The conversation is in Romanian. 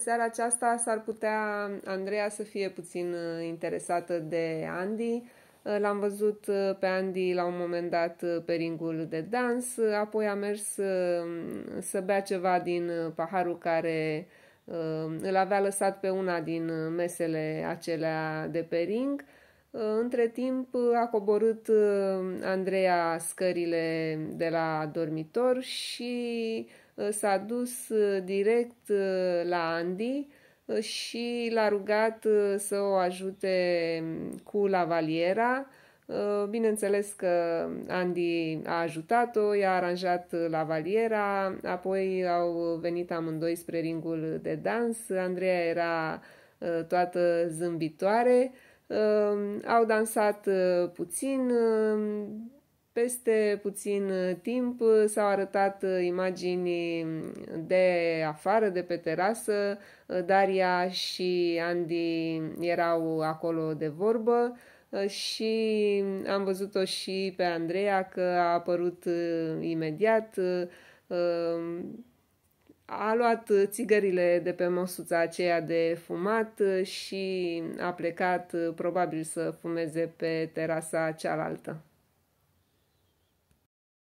În seara aceasta s-ar putea Andreea să fie puțin uh, interesată de Andy. Uh, l-am văzut uh, pe Andy la un moment dat pe ringul de dans, apoi a mers să bea ceva din paharul care îl avea lăsat pe una din mesele acelea de pe ring. Uh, între timp uh, a coborât uh, Andreea scările de la dormitor și s-a dus direct la Andy și l-a rugat să o ajute cu lavaliera. Bineînțeles că Andy a ajutat-o, i-a aranjat lavaliera, apoi au venit amândoi spre ringul de dans. Andreea era toată zâmbitoare Ehm, au dansat eh, puțin, ehm, peste puțin eh, timp s-au arătat eh, imagini de afară, de pe terasă. Daria și Andy erau acolo de vorbă și am văzut-o și pe Andreea că a apărut imediat ehm, a luat țigările de pe măsuța aceea de fumat și a plecat probabil să fumeze pe terasa cealaltă.